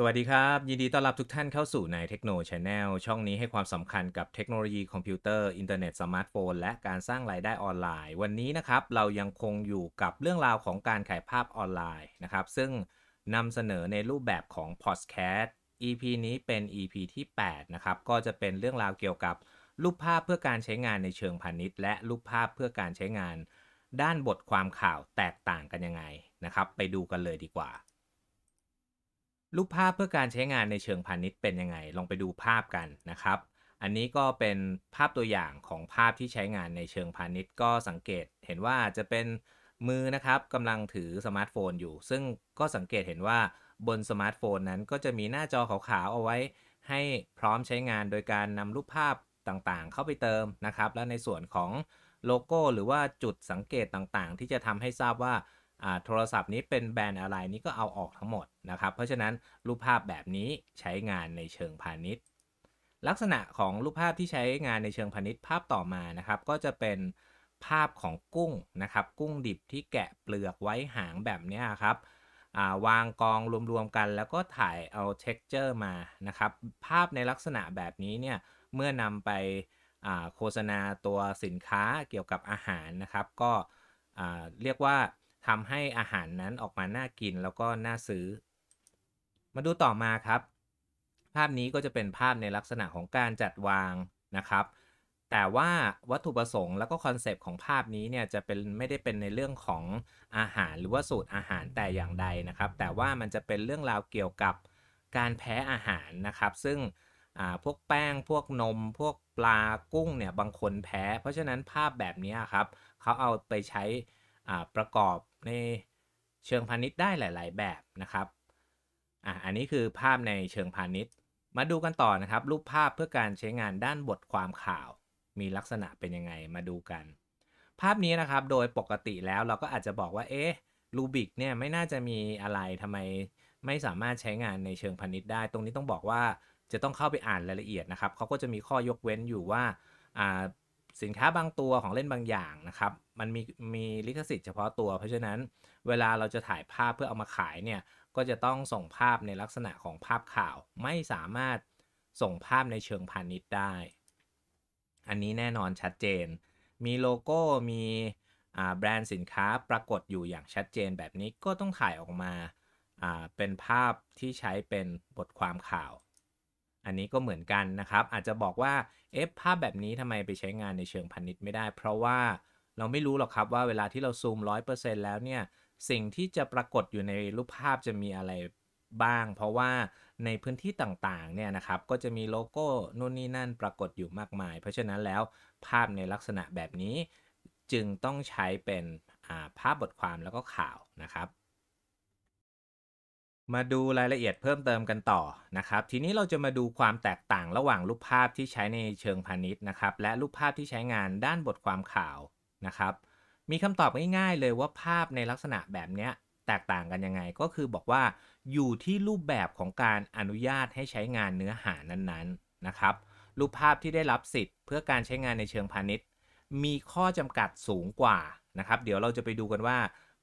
สวัสดีครับ ยินดีต้อนรับทุกท่านเข้าสู่ในเทคโนโลยีแนลช่องนี้ให้ความสำคัญกับเทคโนโลยีคอมพิวเตอร์ อินเทอร์เน็ต สมาร์ทโฟน และการสร้างรายได้ออนไลน์ วันนี้นะครับเรายังคงอยู่กับเรื่องราวของการขายภาพออนไลน์นะครับซึ่งนำเสนอในรูปแบบของพอดแคสต์ EP นี้เป็น EP ที่8 นะครับก็จะเป็นเรื่องราวเกี่ยวกับรูปภาพเพื่อการใช้งานในเชิงพาณิชย์ และรูปภาพเพื่อการใช้งาน ด้านบทความข่าวแตกต่างกันยังไงนะครับไปดูกันเลยดีกว่ารูปภาพเพื่อการใช้งานในเชิงพาณิชย์เป็นยังไง ลองไปดูภาพกันนะครับ อันนี้ก็เป็นภาพตัวอย่างของภาพที่ใช้งานในเชิงพาณิชย์ ก็สังเกตเห็นว่าจะเป็นมือนะครับกำลังถือสมาร์ทโฟนอยู่ ซึ่งก็สังเกตเห็นว่าบนสมาร์ทโฟนนั้นก็จะมีหน้าจอขาวๆเอาไว้ ให้พร้อมใช้งานโดยการนำรูปภาพต่างๆ เข้าไปเติมนะครับ และในส่วนของโลโก้ หรือว่าจุดสังเกตต่างๆ ที่จะทำให้ทราบว่าโทรศัพท์นี้เป็นแบรนด์อะไรนี้ก็เอาออกทั้งหมดนะครับเพราะฉะนั้นรูปภาพแบบนี้ใช้งานในเชิงพาณิชย์ลักษณะของรูปภาพที่ใช้งานในเชิง พาณิชย์ภาพต่อมานะครับก็จะเป็นภาพของกุ้งนะครับกุ้งดิบที่แกะเปลือกไว้หางแบบนี้ครับวางกองรวมๆกัน แล้วก็ถ่ายเอาเท็กเจอร์มานะครับภาพในลักษณะแบบนี้เนี่ยเมื่อนำไปโฆษณาตัวสินค้าเกี่ยวกับอาหารนะครับก็เรียกว่าทำให้อาหารนั้นออกมา น่ากินแล้วก็น่าซื้อ มาดูต่อมาครับ ภาพนี้ก็จะเป็นภาพในลักษณะของการจัดวางนะครับ แต่ว่าวัตถุประสงค์แล้วก็คอนเซปต์ของภาพนี้ เนี่ย จะเป็นไม่ได้เป็นในเรื่องของอาหารหรือว่าสูตรอาหารแต่อย่างใดนะครับ แต่ว่ามันจะเป็นเรื่องราวเกี่ยวกับการแพ้อาหารนะครับ ซึ่งพวกแป้ง พวกนม พวกปลากุ้งเนี่ยบางคนแพ้ เพราะฉะนั้นภาพแบบนี้ครับเขาเอาไปใช้ประกอบในเชิงพาณิชย์ได้หลาย ๆแบบนะครับอ่อันนี้คือภาพในเชิงพาณิชย์ มาดูกันต่อนะครับ รูปภาพเพื่อการใช้งานด้านบทความข่าว มีลักษณะเป็นยังไงมาดูกัน ภาพนี้นะครับโดยปกติแล้วเราก็อาจจะบอกว่าเอ๊ะรูบิกเนี่ยไม่น่าจะมีอะไรทำไมไม่สามารถใช้งานในเชิงพาณิชย์ได้ตรงนี้ต้องบอกว่าจะต้องเข้าไปอ่านรายละเอียดนะครับเขาก็จะมีข้อยกเว้นอยู่ว่าสินค้าบางตัวของเล่นบางอย่างนะครับมันมีมีลิขสิทธิ์เฉพาะตัวเพราะฉะนั้นเวลาเราจะถ่ายภาพเพื่อเอามาขายเนี่ยก็จะต้องส่งภาพในลักษณะของภาพข่าวไม่สามารถส่งภาพในเชิงพาณิชย์ได้ อันนี้แน่นอนชัดเจน มีโลโก้มีแบรนด์สินค้าปรากฏอยู่อย่างชัดเจนแบบนี้ก็ต้องถ่ายออกมาเป็นภาพที่ใช้เป็นบทความข่าวอันนี้ก็เหมือนกันนะครับ อาจจะบอกว่าเอ๊ะภาพแบบนี้ทำไมไปใช้งานในเชิงพันิชย์ไม่ได้ เพราะว่าเราไม่รู้หรอกครับว่าเวลาที่เราซูม 100%แล้วเนี่ยสิ่งที่จะปรากฏอยู่ในรูปภาพจะมีอะไรบ้าง เพราะว่าในพื้นที่ต่างๆเนี่ยนะครับ ก็จะมีโลโก้นู่นนี่นั่นปรากฏอยู่มากมาย เพราะฉะนั้นแล้วภาพในลักษณะแบบนี้จึงต้องใช้เป็นภาพบทความแล้วก็ข่าวนะครับมาดูรายละเอียดเพิ่มเติมกันต่อนะครับ ทีนี้เราจะมาดูความแตกต่างระหว่างรูปภาพที่ใช้ในเชิงพาณิชย์นะครับ และรูปภาพที่ใช้งานด้านบทความข่าวนะครับ มีคำตอบง่ายๆเลยว่าภาพในลักษณะแบบนี้แตกต่างกันยังไง ก็คือบอกว่าอยู่ที่รูปแบบของการอนุญาตให้ใช้งานเนื้อหานั้นๆนะครับ รูปภาพที่ได้รับสิทธิ์ เพื่อการใช้งานในเชิงพาณิชย์ มีข้อจำกัดสูงกว่านะครับ เดี๋ยวเราจะไปดูกันว่า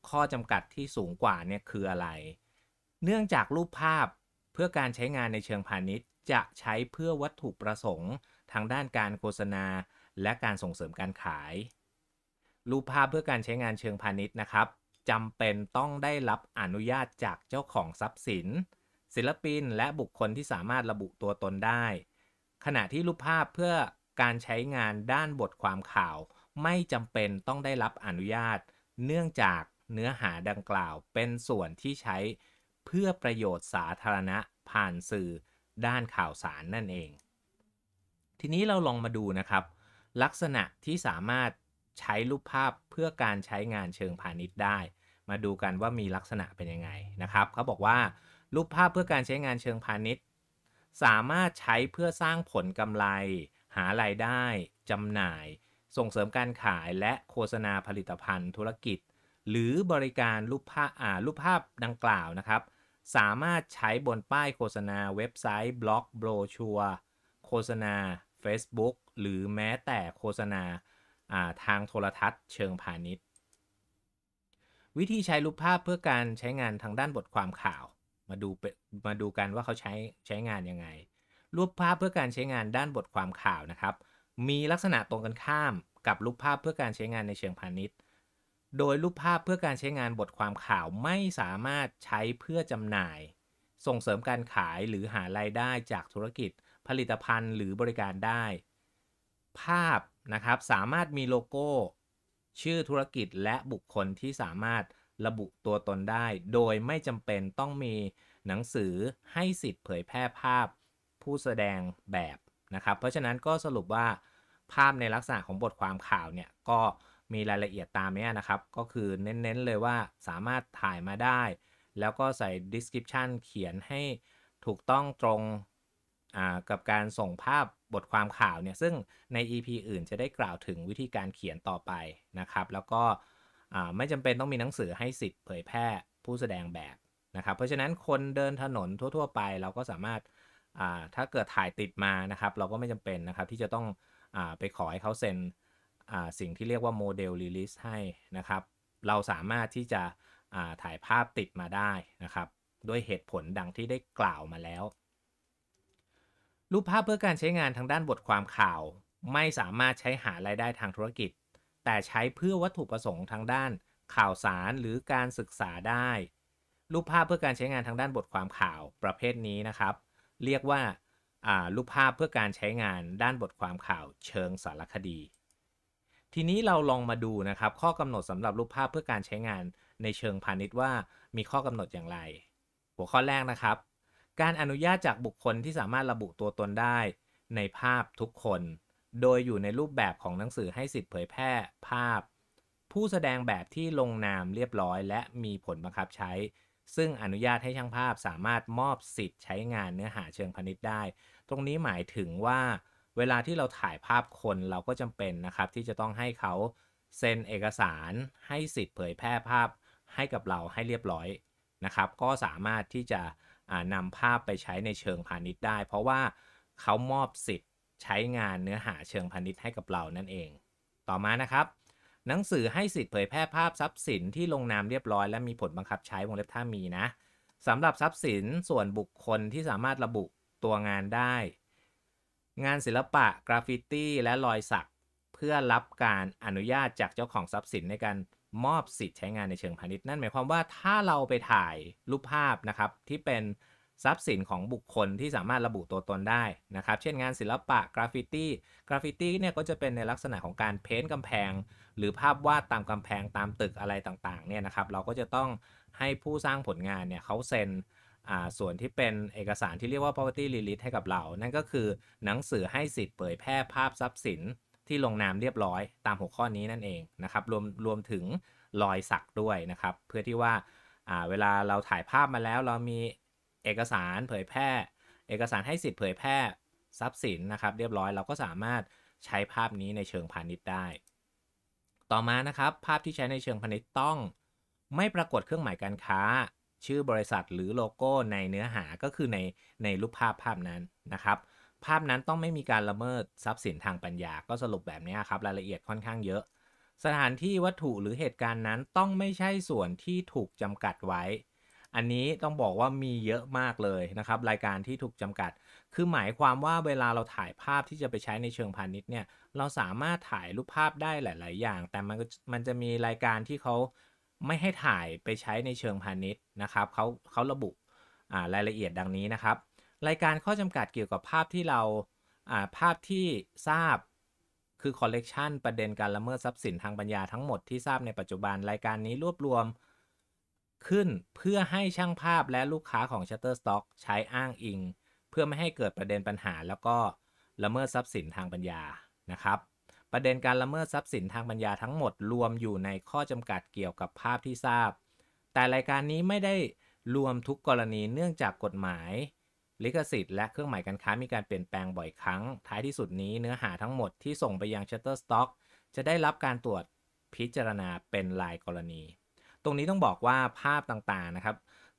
ข้อจำกัดที่สูงกว่านี่คืออะไรเนื่องจากรูปภาพเพื่อการใช้งานในเชิงพาณิชย์ จะใช้เพื่อวัตถุประสงค์ทางด้านการโฆษณา และการส่งเสริมการขาย รูปภาพเพื่อการใช้งานเชิงพาณิชย์นะครับจำเป็นต้องได้รับอนุญาตจากเจ้าของทรัพย์สิน ศิลปินและบุคคลที่สามารถระบุตัวตนได้ ขณะที่รูปภาพเพื่อการใช้งานด้านบทความข่าว ไม่จำเป็นต้องได้รับอนุญาต เนื่องจากเนื้อหาดังกล่าวเป็นส่วนที่ใช้เพื่อประโยชน์สาธารณะผ่านสื่อ ด้านข่าวสารนั่นเอง ทีนี้เราลองมาดูนะครับ ลักษณะที่สามารถใช้รูปภาพเพื่อการใช้งานเชิงพาณิชย์ได้ มาดูกันว่ามีลักษณะเป็นยังไงนะครับเขาบอกว่ารูปภาพเพื่อการใช้งานเชิงพาณิชย์ สามารถใช้เพื่อสร้างผลกำไร หารายได้จำหน่าย ส่งเสริมการขายและโฆษณาผลิตภัณฑ์ธุรกิจ หรือบริการรูปภาพรูปภาพดังกล่าวนะครับสามารถใช้บนป้ายโฆษณาเว็บไซต์บล็อกโบรชัวโฆษณา Facebook หรือแม้แต่โฆษณาาทางโทรทัศน์ เชิงพาณิชย์ วิธีใช้รูปภาพเพื่อการใช้งานทางด้านบทความข่าว มาดูมาดูกันว่าเขาใช้ใช้งานยังไงรูปภาพเพื่อการใช้งานด้านบทความข่าวนะครับมีลักษณะตรงกันข้ามกับรูปภาพเพื่อการใช้งานในเชิงพาณิชย์โดยรูปภาพเพื่อการใช้งานบทความข่าวไม่สามารถใช้เพื่อจำหน่าย ส่งเสริมการขายหรือหารายได้จากธุรกิจผลิตภัณฑ์หรือบริการได้ ภาพนะครับสามารถมีโลโก้ชื่อธุรกิจและบุคคลที่สามารถระบุตัวตนได้ โดยไม่จำเป็นต้องมีหนังสือให้สิทธิ์เผยแพร่ภาพผู้แสดงแบบนะครับเพราะฉะนั้นก็สรุปว่า ภาพในลักษณะของบทความข่าวเนี่ยก็มีรายละเอียดตามนี้นะครับ ก็คือเน้นๆเลยว่าสามารถถ่ายมาได้ แล้วก็ใส่ description เขียนให้ถูกต้องตรงกับการส่งภาพบทความข่าวเนี่ยซึ่งใน EP อื่นจะได้กล่าวถึงวิธีการเขียนต่อไปนะครับ แล้วก็ไม่จำเป็นต้องมีหนังสือให้สิทธิ์เผยแพร่ผู้แสดงแบบนะครับเพราะฉะนั้นคนเดินถนนทั่วๆไป เราก็สามารถถ้าเกิดถ่ายติดมานะครับเราก็ไม่จำเป็นนะครับที่จะต้องอไปขอให้เขาเซ็นสิ่งที่เรียกว่าโมเดลรีลิสให้นะครับ เราสามารถที่จะถ่ายภาพติดมาได้นะครับด้วยเหตุผลดังที่ได้กล่าวมาแล้ว รูปภาพเพื่อการใช้งานทางด้านบทความข่าว ไม่สามารถใช้หารายได้ทางธุรกิจ แต่ใช้เพื่อวัตถุประสงค์ทางด้านข่าวสารหรือการศึกษาได้ รูปภาพเพื่อการใช้งานทางด้านบทความข่าวประเภทนี้นะครับ เรียกว่ารูปภาพเพื่อการใช้งานด้านบทความข่าวเชิงสารคดีทีนี้เราลองมาดูนะครับข้อกำหนดสำหรับรูปภาพเพื่อการใช้งานในเชิงพาณิชย์ว่ามีข้อกำหนดอย่างไร หัวข้อแรกนะครับ การอนุญาตจากบุคคลที่สามารถระบุตัวตนได้ ในภาพทุกคน โดยอยู่ในรูปแบบของหนังสือให้สิทธิเผยแพร่ภาพ ผู้แสดงแบบที่ลงนามเรียบร้อย และมีผลบังคับใช้ ซึ่งอนุญาตให้ช่างภาพสามารถมอบสิทธิ์ใช้งาน เนื้อหาเชิงพาณิชย์ได้ ตรงนี้หมายถึงว่าเวลาที่เราถ่ายภาพคนเราก็จำเป็นนะครับ ที่จะต้องให้เขาเซ็นเอกสารให้สิทธิ์เผยแพร่ภาพให้กับเราให้เรียบร้อยนะครับ ก็สามารถที่จะนำภาพไปใช้ในเชิงพาณิชย์ได้ เพราะว่าเขามอบสิทธิ์ใช้งานเนื้อหาเชิงพาณิชย์ให้กับเรานั่นเอง ต่อมานะครับ หนังสือให้สิทธิ์เผยแพร่ภาพทรัพย์สินที่ลงนามเรียบร้อยและมีผลบังคับใช้วงเล็บถ้ามีนะสำหรับทรัพย์สินส่วนบุคคลที่สามารถระบุตัวงานได้งานศิลปะกราฟฟิตี้ และรอยสักเพื่อรับการอนุญาตจากเจ้าของทรัพย์สินในการมอบสิทธิ์ใช้งานในเชิงพาณิชย์นั่นหมายความว่าถ้าเราไปถ่ายรูปภาพนะครับที่เป็นทรัพย์สินของบุคคลที่สามารถระบุตัวตนได้นะครับ เช่นงานศิลปะกราฟฟิตี้กราฟฟิตี้เนี่ยก็จะเป็นในลักษณะของการเพ้นกำแพง หรือภาพวาดตามกำแพงตามตึกอะไรต่างๆเนี่ยนะครับเราก็จะต้องให้ผู้สร้างผลงานเนี่ยเขาเซ็นส่วนที่เป็นเอกสารที่เรียกว่า property release ให้กับเรา นั่นก็คือหนังสือให้สิทธิ์เผยแพร่ภาพทรัพย์สินที่ลงนามเรียบร้อยตามหัวข้อนี้นั่นเองนะครับ รวมรวมถึงรอยสักด้วยนะครับ เพื่อที่ว่าเวลาเราถ่ายภาพมาแล้วเรามีเอกสารเผยแพร่ เอกสารให้สิทธิ์เผยแพร่ทรัพย์สินนะครับ เรียบร้อยเราก็สามารถใช้ภาพนี้ในเชิงพาณิชย์ได้ ต่อมานะครับ ภาพที่ใช้ในเชิงพาณิชย์ต้องไม่ปรากฏเครื่องหมายการค้าชื่อบริษัทหรือโลโก้ในเนื้อหาก็คือในในรูปภาพภาพนั้นนะครับ ภาพนั้นต้องไม่มีการละเมิดทรัพย์สินทางปัญญาก็สรุปแบบนี้ครับรายละเอียดค่อนข้างเยอะ สถานที่วัตถุหรือเหตุการณ์นั้นต้องไม่ใช่ส่วนที่ถูกจำกัดไว้ อันนี้ต้องบอกว่ามีเยอะมากเลยนะครับรายการที่ถูกจำกัด คือหมายความว่าเวลาเราถ่ายภาพที่จะไปใช้ในเชิงพาณิชย์เนี่ยเราสามารถถ่ายรูปภาพได้หลาย ๆอย่าง แต่มันมันจะมีรายการที่เขาไม่ให้ถ่ายไปใช้ในเชิงพาณิชย์นะครับเขาเขาระบุรายละเอียดดังนี้นะครับ รายการข้อจำกัดเกี่ยวกับภาพที่เราภาพที่ทราบคือคอลเลกชันประเด็นการละเมิดทรัพย์สินทางปัญญาทั้งหมดที่ทราบในปัจจุบัน รายการนี้รวบรวมขึ้นเพื่อให้ช่างภาพและลูกค้าของ Shutterstock ใช้อ้างอิง เพื่อไม่ให้เกิดประเด็นปัญหา แล้วก็ละเมิดทรัพย์สินทางปัญญานะครับประเด็นการละเมิดทรัพย์สินทางปัญญาทั้งหมดรวมอยู่ในข้อจำกัดเกี่ยวกับภาพที่ทราบ แต่รายการนี้ไม่ได้รวมทุกกรณีเนื่องจากกฎหมายลิขสิทธิ์และเครื่องหมายการค้ามีการเปลี่ยนแปลงบ่อยครั้ง ท้ายที่สุดนี้เนื้อหาทั้งหมดที่ส่งไปยัง Shutterstock จะได้รับการตรวจพิจารณาเป็นรายกรณี ตรงนี้ต้องบอกว่าภาพต่างๆ นะครับ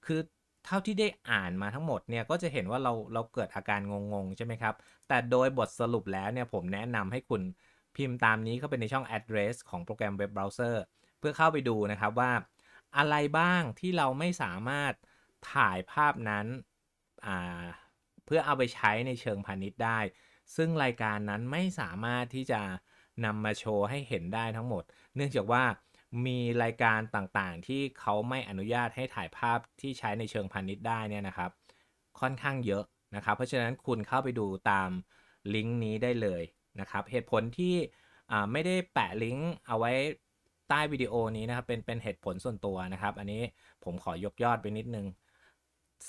คือเท่าที่ได้อ่านมาทั้งหมดเนี่ยก็จะเห็นว่าเราเราเกิดอาการงงๆ ใช่ไหมครับ แต่โดยบทสรุปแล้วเนี่ยผมแนะนำให้คุณพิมพ์ตามนี้เข้าไปในช่อง address ของโปรแกรม เว็บเบราว์เซอร์เพื่อเข้าไปดูนะครับว่าอะไรบ้างที่เราไม่สามารถถ่ายภาพนั้นเพื่อเอาไปใช้ในเชิงพาณิชย์ได้ ซึ่งรายการนั้นไม่สามารถที่จะนำมาโชว์ให้เห็นได้ทั้งหมด เนื่องจากว่ามีรายการต่างๆ ที่เขาไม่อนุญาตให้ถ่ายภาพที่ใช้ในเชิงพาณิชย์ได้เนี่ยนะครับ ค่อนข้างเยอะนะครับ เพราะฉะนั้นคุณเข้าไปดูตามลิงก์นี้ได้เลยนะครับเหตุผลที่ไม่ได้แปะลิงก์เอาไว้ใต้วิดีโอนี้นะครับเป็นเป็นเหตุผลส่วนตัวนะครับ อันนี้ผมขอยกยอดไปนิดนึง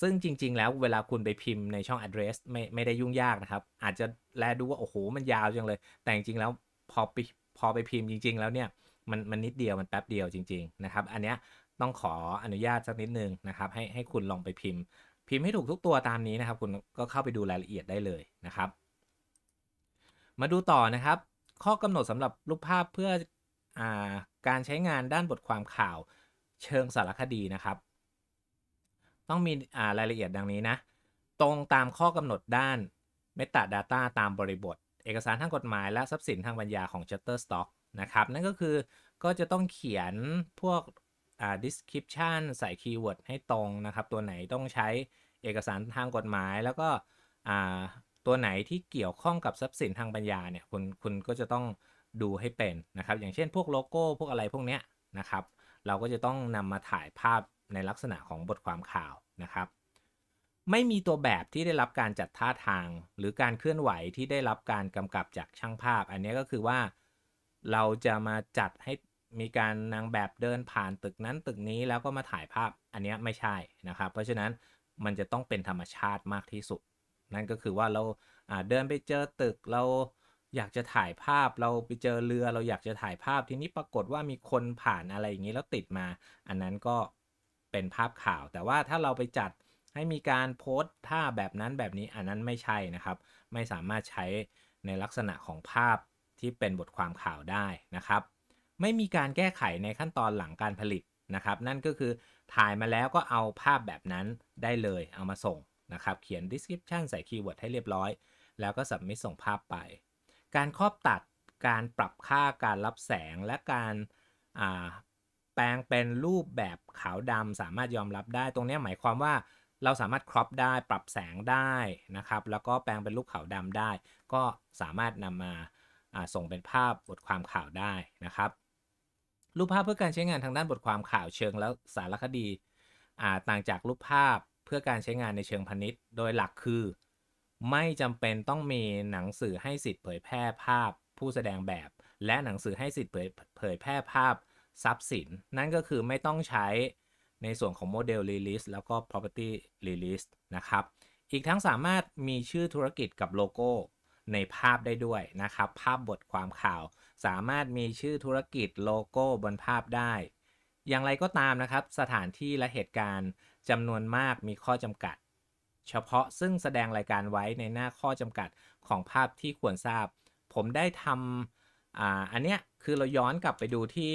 ซึ่งจริง ๆ แล้วเวลาคุณไปพิมพ์ในช่อง address ไม่ไม่ได้ยุ่งยากนะครับ อาจจะแลดูว่าโอ้โหมันยาวจังเลย แต่จริงๆแล้วพอไปพอไปพิมพ์จริงๆแล้วเนี่ยมันมันนิดเดียวมันแป๊บเดียว จริงๆนะครับอันเนี้ยต้องขออนุญาตสักนิดนึงนะครับให้ให้คุณลองไปพิมพ์ พิมพ์ให้ถูกทุกตัวตามนี้นะครับคุณก็เข้าไปดูรายละเอียดได้เลยนะครับมาดูต่อนะครับ ข้อกำหนดสำหรับรูปภาพเพื่ออการใช้งานด้านบทความข่าวเชิงสารคดีนะครับ ต้องมีรายละเอียดดังนี้นะ ตรงตามข้อกำหนดด้าน Metadata ตามบริบท เอกสารทางกฎหมายและทรัพย์สินทางปัญญาของ Shutterstock นะครับ นั่นก็คือก็จะต้องเขียนพวก description ใส่คีย์เวิร์ดให้ตรงนะครับ ตัวไหนต้องใช้เอกสารทางกฎหมายแล้วก็ตัวไหนที่เกี่ยวข้องกับทรัพย์สินทางปัญญาเนี่ยคุณคุณก็จะต้องดูให้เป็นนะครับ อย่างเช่นพวกโลโก้ พวกอะไรพวกเนี้ยนะครับ เราก็จะต้องนำมาถ่ายภาพในลักษณะของบทความข่าวนะครับ ไม่มีตัวแบบที่ได้รับการจัดท่าทาง หรือการเคลื่อนไหวที่ได้รับการกำกับจากช่างภาพ อันนี้ก็คือว่าเราจะมาจัดให้มีการนางแบบเดินผ่านตึกนั้นตึกนี้แล้วก็มาถ่ายภาพ อันนี้ไม่ใช่นะครับ เพราะฉะนั้นมันจะต้องเป็นธรรมชาติมากที่สุดนั่นก็คือว่าเราเดินไปเจอตึกเราอยากจะถ่ายภาพ เราไปเจอเรือ เราอยากจะถ่ายภาพทีนี้ปรากฏว่ามีคนผ่านอะไรอย่างนี้แล้วติดมา อันนั้นก็เป็นภาพข่าว แต่ว่าถ้าเราไปจัดให้มีการโพสท่าแบบนั้นแบบนี้ อันนั้นไม่ใช่นะครับ ไม่สามารถใช้ในลักษณะของภาพที่เป็นบทความข่าวได้นะครับ ไม่มีการแก้ไขในขั้นตอนหลังการผลิตนะครับ นั่นก็คือถ่ายมาแล้วก็เอาภาพแบบนั้นได้เลยเอามาส่งนะครับ เขียน description ใส่คีย์เวิร์ดให้เรียบร้อย แล้วก็ submit ส่งภาพไป การครอบตัด การปรับค่าการรับแสง และการแปลงเป็นรูปแบบขาวดำสามารถยอมรับได้ ตรงนี้หมายความว่าเราสามารถครอปได้ ปรับแสงได้นะครับ แล้วก็แปลงเป็นรูปขาวดำได้ ก็สามารถนำมาส่งเป็นภาพบทความข่าวได้นะครับ รูปภาพเพื่อการใช้งานทางด้านบทความข่าวเชิงและสารคดีต่างจากรูปภาพเพื่อการใช้งานในเชิงพาณิชย์ โดยหลักคือ ไม่จำเป็นต้องมีหนังสือให้สิทธิ์เผยแพร่ภาพผู้แสดงแบบ และหนังสือให้สิทธิ์เผยแพร่ภาพทรัพย์สิน นั่นก็คือไม่ต้องใช้ในส่วนของโมเดล Release แล้วก็ Property Release นะครับอีกทั้งสามารถมีชื่อธุรกิจกับโลโก้ในภาพได้ด้วยนะครับ ภาพบทความข่าวสามารถมีชื่อธุรกิจโลโก้บนภาพได้ อย่างไรก็ตามนะครับสถานที่และเหตุการณ์จำนวนมากมีข้อจำกัดเฉพาะซึ่งแสดงรายการไว้ในหน้าข้อจำกัดของภาพที่ควรทราบ ผมได้ทำออันเนี้ยคือเราย้อนกลับไปดูที่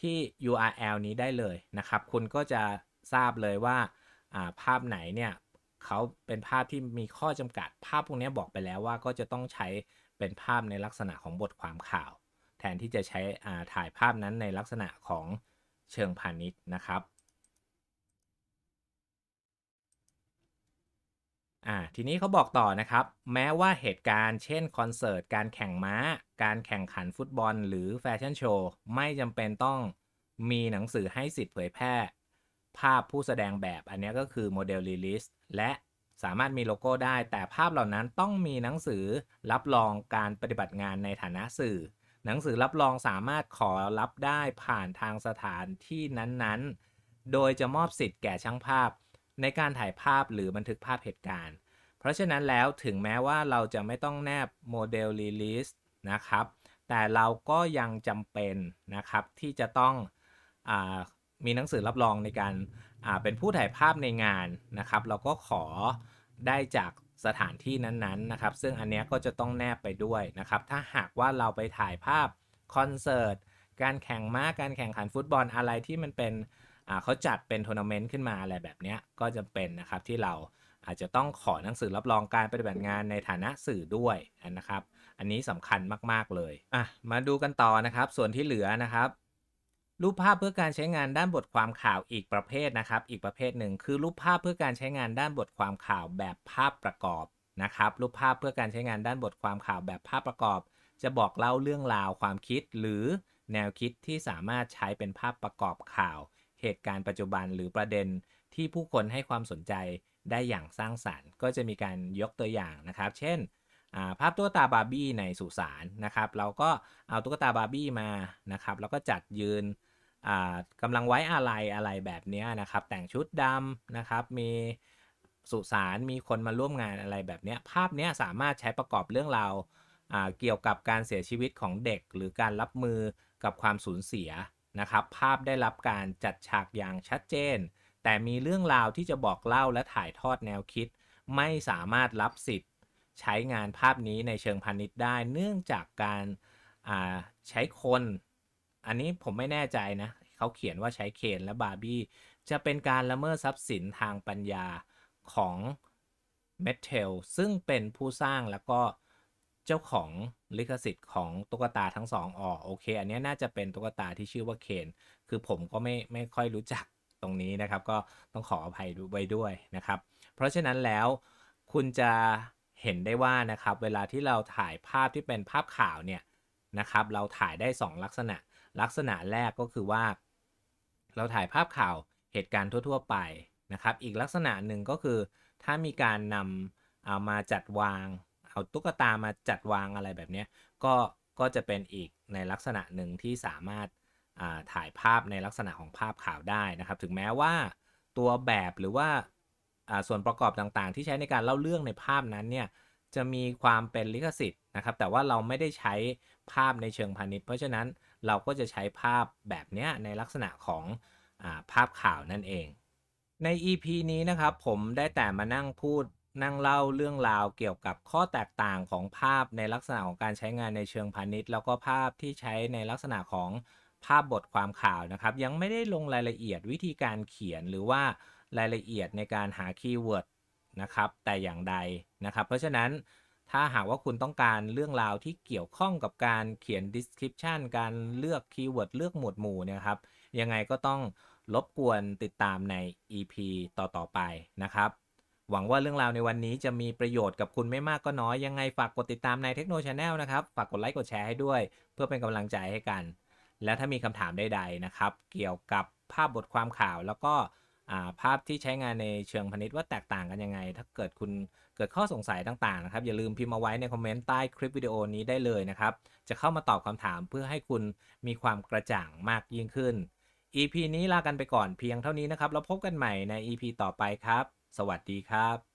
ที่ URL นี้ได้เลยนะครับ คุณก็จะทราบเลยว่าาภาพไหนเนี่ยเขาเป็นภาพที่มีข้อจำกัด ภาพพวกนี้บอกไปแล้วว่าก็จะต้องใช้เป็นภาพในลักษณะของบทความข่าว แทนที่จะใช้ถ่ายภาพนั้นในลักษณะของเชิงพาณิชย์นะครับอ่า ทีนี้เขาบอกต่อนะครับ แม้ว่าเหตุการณ์เช่นคอนเสิร์ตการแข่งม้า การแข่งขันฟุตบอลหรือแฟชั่นโชว์ ไม่จำเป็นต้องมีหนังสือให้สิทธิ์เผยแพร่ ภาพผู้แสดงแบบอันนี้ก็คือโมเดลรีลิสและสามารถมีโลโก้ได้ แต่ภาพเหล่านั้นต้องมีหนังสือรับรองการปฏิบัติงานในฐานะสื่อ หนังสือรับรองสามารถขอรับได้ผ่านทางสถานที่นั้นๆ โดยจะมอบสิทธิ์แก่ช่างภาพในการถ่ายภาพหรือบันทึกภาพเหตุการณ์ เพราะฉะนั้นแล้วถึงแม้ว่าเราจะไม่ต้องแนบโมเดลรีลิสนะครับ แต่เราก็ยังจำเป็นนะครับที่จะต้องอมีหนังสือรับรองในการเป็นผู้ถ่ายภาพในงานนะครับ เราก็ขอได้จากสถานที่นั้น ๆนนนะครับ ซึ่งอันนี้ก็จะต้องแนบไปด้วยนะครับ ถ้าหากว่าเราไปถ่ายภาพคอนเสิร์ต การแข่งม้า การแข่งขันฟุตบอลอะไรที่มันเป็นเขาจัดเป็นทัวร์นาเมนต์ขึ้นมาอะไรแบบนี้ก็จะเป็นนะครับที่เราอาจจะต้องขอหนังสือรับรองการปฏิบัติงานในฐานะสื่อด้วยนะครับ อันนี้สำคัญมากๆเลยอ่ะมาดูกันต่อนะครับ ส่วนที่เหลือนะครับ รูปภาพเพื่อการใช้งานด้านบทความข่าวอีกประเภทนะครับ อีกประเภทหนึ่งคือรูปภาพเพื่อการใช้งานด้านบทความข่าวแบบภาพประกอบ นะครับ รูปภาพเพื่อการใช้งานด้านบทความข่าวแบบภาพประกอบ จะบอกเล่าเรื่องราวความคิด หรือแนวคิดที่สามารถใช้เป็นภาพประกอบข่าวเหตุการณ์ปัจจุบันหรือประเด็นที่ผู้คนให้ความสนใจได้อย่างสร้างสารรค์ ก็จะมีการยกตัวอย่างนะครับ เช่นภาพตุ๊กตาบาร์บี้ในสุสานนะครับเราก็เอาตุ๊กตาบาร์บี้มานะครับแล้วก็จัดยืนกำลังไว้อะไรอะไรแบบนี้นะครับแต่งชุดดำนะครับมีสุสานมีคนมาร่วมงานอะไรแบบนี้ภาพนี้สามารถใช้ประกอบเรื่องราวเกี่ยวกับการเสียชีวิตของเด็ก หรือการรับมือกับความสูญเสียนะครับ ภาพได้รับการจัดฉากอย่างชัดเจน แต่มีเรื่องราวที่จะบอกเล่าและถ่ายทอดแนวคิด ไม่สามารถรับสิทธิ์ ใช้งานภาพนี้ในเชิงพาณิชย์ได้เนื่องจากการใช้คน อันนี้ผมไม่แน่ใจนะ เขาเขียนว่าใช้เคนและบาร์บี้ จะเป็นการละเมิดทรัพย์สินทางปัญญาของ เมทเทลซึ่งเป็นผู้สร้างแล้วก็เจ้าของลิขสิทธิ์ของตุ๊กตาทั้งสองออกโอเคอันนี้น่าจะเป็นตุ๊กตาที่ชื่อว่าเคนคือผมก็ไม่ไม่ค่อยรู้จักตรงนี้นะครับ ก็ต้องขออภัยไว้ด้วยนะครับ เพราะฉะนั้นแล้วคุณจะเห็นได้ว่านะครับเวลาที่เราถ่ายภาพที่เป็นภาพข่าวเนี่ยนะครับเราถ่ายได้2ลักษณะลักษณะแรกก็คือว่า เราถ่ายภาพข่าวเหตุการณ์ทั่ว ๆไปนะครับ อีกลักษณะหนึ่งก็คือถ้ามีการนำเอามาจัดวางเอาตุ๊กตามาจัดวางอะไรแบบนี้ก็ก็จะเป็นอีกในลักษณะหนึ่งที่สามารถถ่ายภาพในลักษณะของภาพข่าวได้นะครับ ถึงแม้ว่าตัวแบบหรือว่าส่วนประกอบต่างๆ ที่ใช้ในการเล่าเรื่องในภาพนั้นเนี่ยจะมีความเป็นลิขสิทธิ์นะครับแต่ว่าเราไม่ได้ใช้ภาพในเชิงพาณิชย์เพราะฉะนั้นเราก็จะใช้ภาพแบบนี้ในลักษณะของอภาพข่าวนั่นเอง ใน EP นี้นะครับผมได้แต่มานั่งพูดนั่งเล่าเรื่องราวเกี่ยวกับข้อแตกต่างของภาพในลักษณะของการใช้งานในเชิงพาณิชย์ แล้วก็ภาพที่ใช้ในลักษณะของภาพบทความข่าวนะครับ ยังไม่ได้ลงรายละเอียดวิธีการเขียน หรือว่ารายละเอียดในการหาคีย์เวิร์ดนะครับแต่อย่างใดนะครับเพราะฉะนั้นถ้าหากว่าคุณต้องการเรื่องราวที่เกี่ยวข้องกับการเขียน description การเลือกคีย์เวิร์ดเลือกหมวดหมู่เนี่ยครับ ยังไงก็ต้องรบกวนติดตามใน EP ต่อๆไปนะครับหวังว่าเรื่องราวในวันนี้จะมีประโยชน์กับคุณไม่มากก็น้อยยังไงฝากกดติดตามในเทคโนโลชาแนลนะครับ ฝากกดไลค์กดแชร์ให้ด้วย เพื่อเป็นกำลังใจให้กัน และถ้ามีคำถามใดๆนะครับ เกี่ยวกับภาพบทความข่าวแล้วก็ภาพที่ใช้งานในเชิงพณิชย์ว่าแตกต่างกันยังไง ถ้าเกิดคุณเกิดข้อสงสัยต่างๆนะครับอย่าลืมพิมพ์มาไว้ในคอมเมนต์ใต้คลิปวิดีโอนี้ได้เลยนะครับจะเข้ามาตอบคำถามเพื่อให้คุณมีความกระจ่างมากยิ่งขึ้น EP นี้ลากันไปก่อนเพียงเท่านี้นะครับแล้วพบกันใหม่ใน EP ต่อไปครับสวัสดีครับ